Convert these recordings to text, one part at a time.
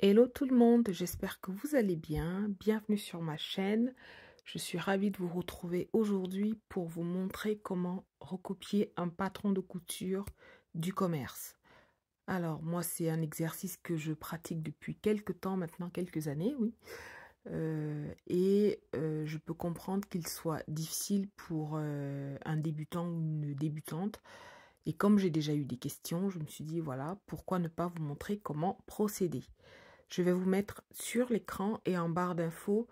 Hello tout le monde, j'espère que vous allez bien. Bienvenue sur ma chaîne. Je suis ravie de vous retrouver aujourd'hui pour vous montrer comment recopier un patron de couture du commerce. Alors moi c'est un exercice que je pratique depuis quelques temps maintenant, quelques années oui. Euh, et euh, je peux comprendre qu'il soit difficile pour euh, un débutant ou une débutante. Et comme j'ai déjà eu des questions, je me suis dit voilà, pourquoi ne pas vous montrer comment procéder. Je vais vous mettre sur l'écran et en barre d'infos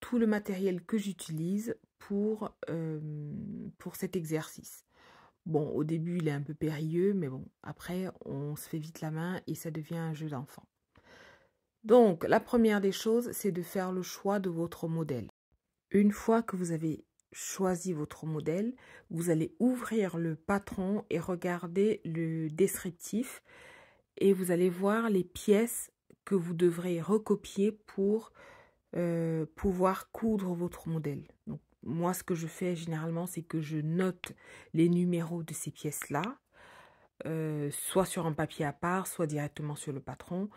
tout le matériel que j'utilise pour, euh, pour cet exercice. Bon, au début, il est un peu périlleux, mais bon, après, on se fait vite la main et ça devient un jeu d'enfant. Donc, la première des choses, c'est de faire le choix de votre modèle. Une fois que vous avez choisi votre modèle, vous allez ouvrir le patron et regarder le descriptif et vous allez voir les pièces que vous devrez recopier pour euh, pouvoir coudre votre modèle. Donc, moi, ce que je fais généralement, c'est que je note les numéros de ces pièces-là, euh, soit sur un papier à part, soit directement sur le patron,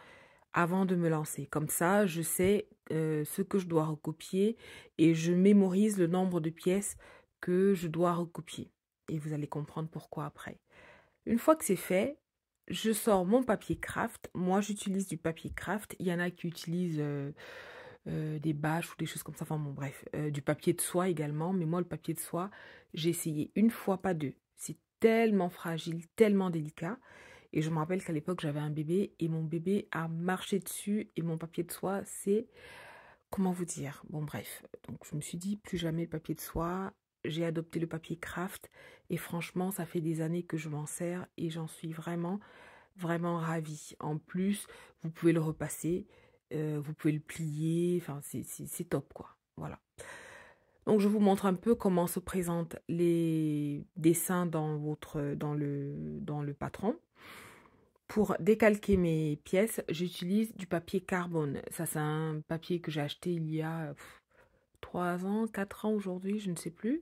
avant de me lancer. Comme ça, je sais euh, ce que je dois recopier et je mémorise le nombre de pièces que je dois recopier. Et vous allez comprendre pourquoi après. Une fois que c'est fait, je sors mon papier craft. Moi, j'utilise du papier craft. Il y en a qui utilisent euh, euh, des bâches ou des choses comme ça. Enfin bon, bref, euh, du papier de soie également. Mais moi, le papier de soie, j'ai essayé une fois, pas deux. C'est tellement fragile, tellement délicat. Et je me rappelle qu'à l'époque, j'avais un bébé et mon bébé a marché dessus et mon papier de soie, c'est... Comment vous dire Bon, bref. Donc, je me suis dit, plus jamais le papier de soie j'ai adopté le papier craft et franchement, ça fait des années que je m'en sers et j'en suis vraiment, vraiment ravie. En plus, vous pouvez le repasser, euh, vous pouvez le plier, enfin, c'est top quoi. Voilà. Donc, je vous montre un peu comment se présentent les dessins dans, votre, dans, le, dans le patron. Pour décalquer mes pièces, j'utilise du papier carbone. Ça, c'est un papier que j'ai acheté il y a 3 ans, 4 ans aujourd'hui, je ne sais plus.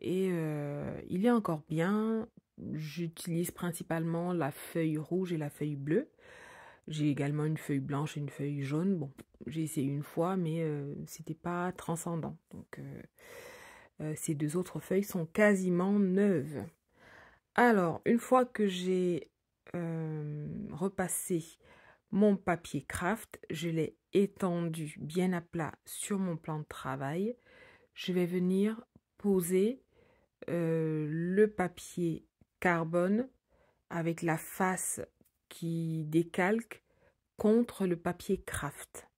Et euh, il est encore bien. J'utilise principalement la feuille rouge et la feuille bleue. J'ai également une feuille blanche et une feuille jaune. Bon, j'ai essayé une fois, mais euh, c'était pas transcendant. Donc, euh, ces deux autres feuilles sont quasiment neuves. Alors, une fois que j'ai repassé mon papier craft, je l'ai étendu bien à plat sur mon plan de travail. Je vais venir poser euh, le papier carbone avec la face qui décalque contre le papier craft.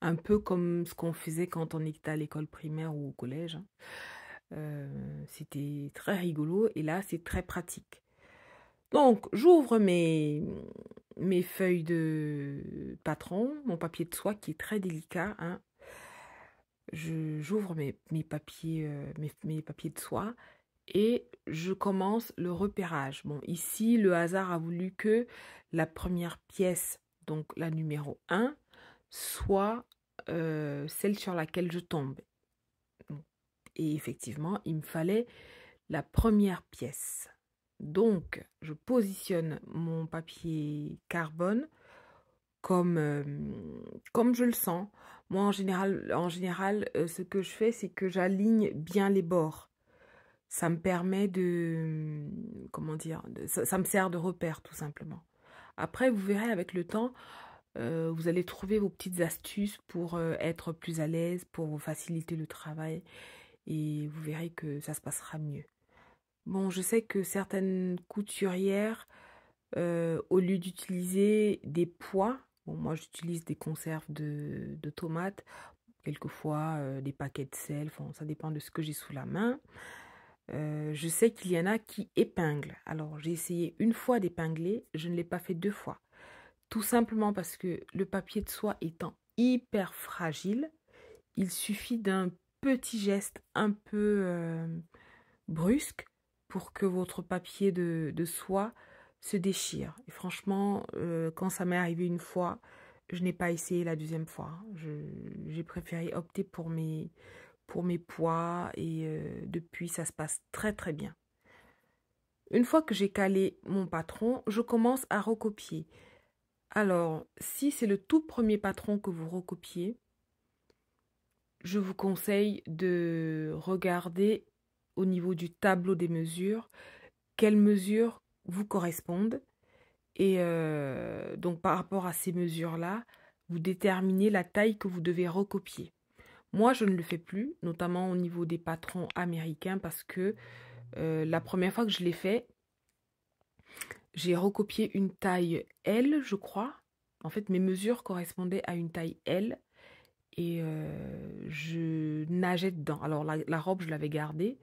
Un peu comme ce qu'on faisait quand on était à l'école primaire ou au collège. Hein. Euh, c'était très rigolo et là c'est très pratique. Donc, j'ouvre mes, mes feuilles de patron, mon papier de soie qui est très délicat. Hein. J'ouvre mes, papiers, euh, mes, papiers de soie et je commence le repérage. Bon, ici, le hasard a voulu que la première pièce, donc la numéro 1, soit euh, celle sur laquelle je tombe. Et effectivement, il me fallait la première pièce. Donc, je positionne mon papier carbone comme, euh, comme je le sens. Moi, en général, en général euh, ce que je fais, c'est que j'aligne bien les bords. Ça me permet de... Euh, comment dire ça, me sert de repère, tout simplement. Après, vous verrez avec le temps, vous allez trouver vos petites astuces pour être plus à l'aise, pour vous faciliter le travail. Et vous verrez que ça se passera mieux. Bon, je sais que certaines couturières, euh, au lieu d'utiliser des poids, moi j'utilise des conserves de, tomates, quelquefois euh, des paquets de sel, ça dépend de ce que j'ai sous la main. Euh, je sais qu'il y en a qui épinglent. Alors j'ai essayé une fois d'épingler, je ne l'ai pas fait deux fois. Tout simplement parce que le papier de soie étant hyper fragile, il suffit d'un petit geste un peu brusque pour que votre papier de, soie se déchire. Et franchement, euh, quand ça m'est arrivé une fois, je n'ai pas essayé la deuxième fois. J'ai préféré opter pour mes, pour mes poids et euh, depuis, ça se passe très très bien. Une fois que j'ai calé mon patron, je commence à recopier. Alors, si c'est le tout premier patron que vous recopiez, je vous conseille de regarder au niveau du tableau des mesures, quelles mesures vous correspondent. Et euh, donc par rapport à ces mesures-là, vous déterminez la taille que vous devez recopier. Moi, je ne le fais plus, notamment au niveau des patrons américains, parce que euh, la première fois que je l'ai fait, j'ai recopié une taille L, je crois. En fait, mes mesures correspondaient à une taille L. Et euh, je nageait dedans. Alors la, robe, je l'avais gardée,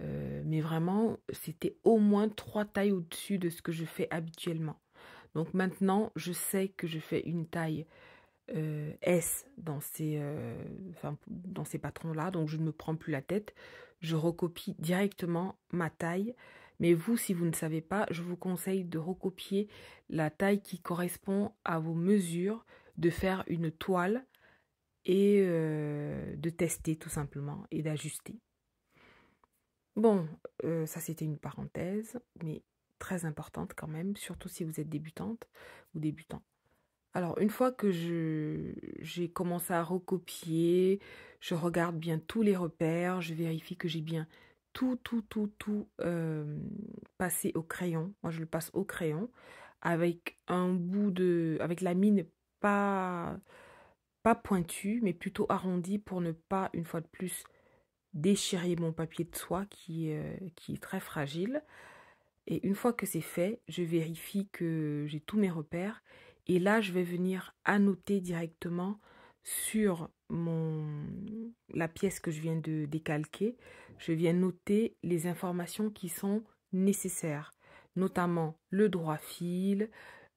euh, mais vraiment, c'était au moins trois tailles au-dessus de ce que je fais habituellement. Donc maintenant, je sais que je fais une taille euh, S dans ces, euh, dans ces patrons-là, donc je ne me prends plus la tête. Je recopie directement ma taille. Mais vous, si vous ne savez pas, je vous conseille de recopier la taille qui correspond à vos mesures, de faire une toile et euh, de tester tout simplement et d'ajuster. Bon, euh, ça c'était une parenthèse, mais très importante quand même, surtout si vous êtes débutante ou débutant. Alors une fois que j'ai commencé à recopier, je regarde bien tous les repères, je vérifie que j'ai bien tout, tout, tout, tout euh, passé au crayon. Moi je le passe au crayon avec un bout de... avec la mine pas pas pointu, mais plutôt arrondi pour ne pas, une fois de plus, déchirer mon papier de soie qui, euh, qui est très fragile. Et une fois que c'est fait, je vérifie que j'ai tous mes repères. Et là, je vais venir annoter directement sur mon, la pièce que je viens de décalquer. Je viens noter les informations qui sont nécessaires, notamment le droit fil,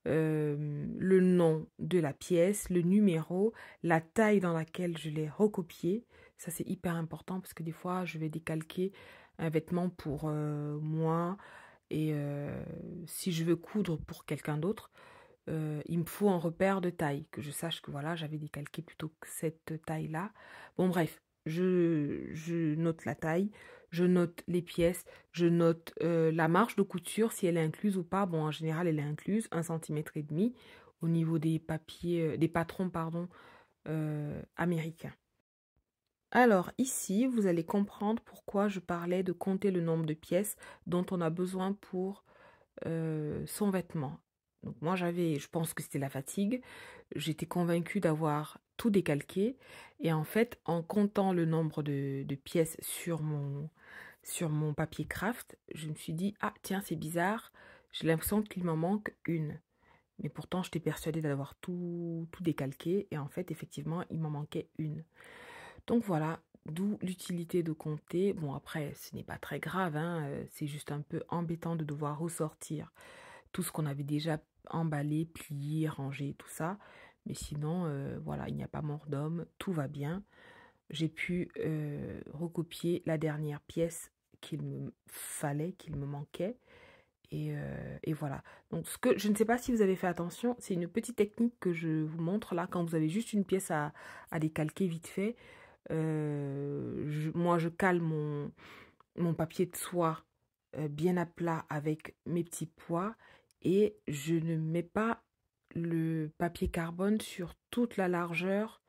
euh, le nom de la pièce, le numéro, la taille dans laquelle je l'ai recopié. Ça, c'est hyper important parce que des fois, je vais décalquer un vêtement pour euh, moi et euh, si je veux coudre pour quelqu'un d'autre, il me faut un repère de taille, que je sache que voilà, j'avais décalqué plutôt que cette taille-là. Bon, bref, je, note la taille, je note les pièces, je note euh, la marge de couture, si elle est incluse ou pas. Bon, en général, elle est incluse, un cm et demi au niveau des papiers, euh, des patrons, pardon, euh, américains. Alors ici, vous allez comprendre pourquoi je parlais de compter le nombre de pièces dont on a besoin pour son vêtement. Donc moi j'avais, je pense que c'était la fatigue. J'étais convaincue d'avoir tout décalqué. Et en fait, en comptant le nombre de, pièces sur mon, sur mon papier craft, je me suis dit, ah tiens, c'est bizarre, j'ai l'impression qu'il m'en manque une. Mais pourtant, j'étais persuadée d'avoir tout, tout décalqué. Et en fait, effectivement, il m'en manquait une. Donc voilà, d'où l'utilité de compter. Bon, après, ce n'est pas très grave. Hein, euh, c'est juste un peu embêtant de devoir ressortir tout ce qu'on avait déjà emballé, plié, rangé, tout ça. Mais sinon, euh, voilà, il n'y a pas mort d'homme, tout va bien. J'ai pu euh, recopier la dernière pièce qu'il me fallait, qu'il me manquait. Euh, et, voilà. Donc, ce que je ne sais pas si vous avez fait attention, c'est une petite technique que je vous montre là, quand vous avez juste une pièce à, décalquer vite fait. moi, je cale mon, mon papier de soie bien à plat avec mes petits pois et je ne mets pas le papier carbone sur toute la largeur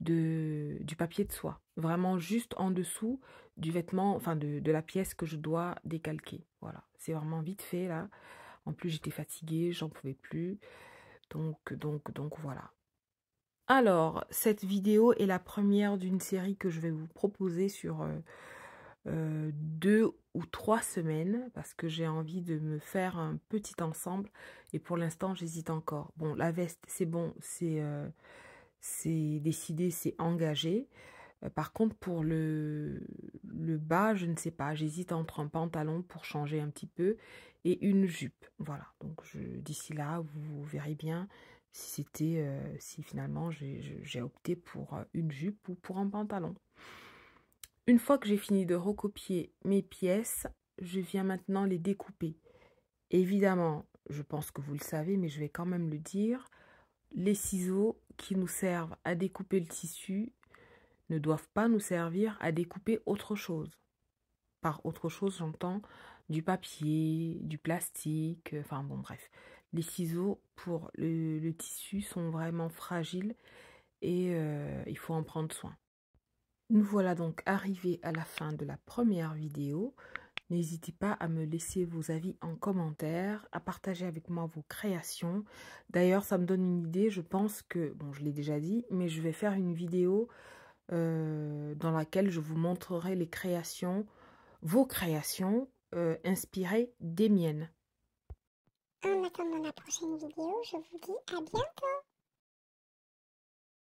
de, du papier de soie, vraiment juste en dessous du vêtement, enfin de, la pièce que je dois décalquer. Voilà, c'est vraiment vite fait là. En plus, j'étais fatiguée, j'en pouvais plus. Donc, donc, donc voilà. Alors, cette vidéo est la première d'une série que je vais vous proposer sur euh, euh, deux ou trois semaines parce que j'ai envie de me faire un petit ensemble et pour l'instant j'hésite encore. Bon la veste c'est bon, c'est euh, c'est décidé, c'est engagé. Euh, par contre pour le, le bas je ne sais pas, j'hésite entre un pantalon pour changer un petit peu et une jupe. Voilà donc d'ici là vous verrez bien si c'était euh, si finalement j'ai opté pour une jupe ou pour un pantalon. Une fois que j'ai fini de recopier mes pièces, je viens maintenant les découper. Évidemment, je pense que vous le savez, mais je vais quand même le dire, les ciseaux qui nous servent à découper le tissu ne doivent pas nous servir à découper autre chose. Par autre chose, j'entends du papier, du plastique, enfin bon bref. Les ciseaux pour le, tissu sont vraiment fragiles et euh, il faut en prendre soin. Nous voilà donc arrivés à la fin de la première vidéo. N'hésitez pas à me laisser vos avis en commentaire, à partager avec moi vos créations. D'ailleurs, ça me donne une idée, je pense que, bon, je l'ai déjà dit, mais je vais faire une vidéo euh, dans laquelle je vous montrerai les créations, vos créations euh, inspirées des miennes. En attendant la prochaine vidéo, je vous dis à bientôt